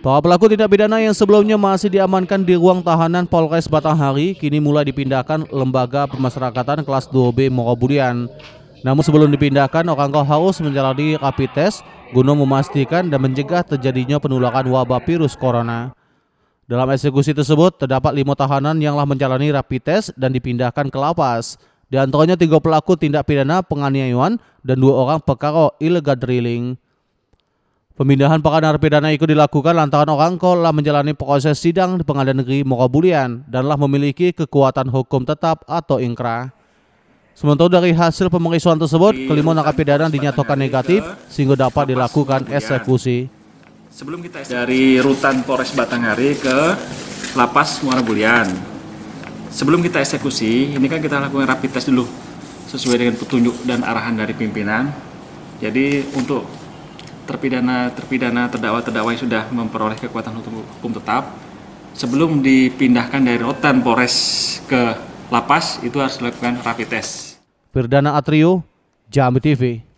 Para pelaku tindak pidana yang sebelumnya masih diamankan di ruang tahanan Polres Batanghari kini mulai dipindahkan Lembaga Pemasyarakatan kelas 2B Morobudian. Namun sebelum dipindahkan, orang kau harus menjalani rapid test guna memastikan dan mencegah terjadinya penularan wabah virus corona. Dalam eksekusi tersebut, terdapat lima tahanan yang telah menjalani rapid test dan dipindahkan ke lapas. Di antaranya tiga pelaku tindak pidana penganiayaan dan dua orang pekaro illegal drilling. Pemindahan para narapidana itu dilakukan lantaran orang telah menjalani proses sidang di pengadilan negeri Mokabulian dan telah memiliki kekuatan hukum tetap atau ingkrah. Sementara dari hasil pemeriksaan tersebut, kelima narapidana dinyatakan negatif sehingga dapat dilakukan eksekusi. Sebelum kita dari rutan Polres Batanghari ke Lapas Muara Bulian. Sebelum kita eksekusi, ini kan kita lakukan rapid test dulu sesuai dengan petunjuk dan arahan dari pimpinan. Jadi untuk terpidana terpidana terdakwa terdakwa yang sudah memperoleh kekuatan hukum, hukum tetap sebelum dipindahkan dari rutan Polres ke lapas itu harus dilakukan rapid test. Perdana Atrio, Jambi TV.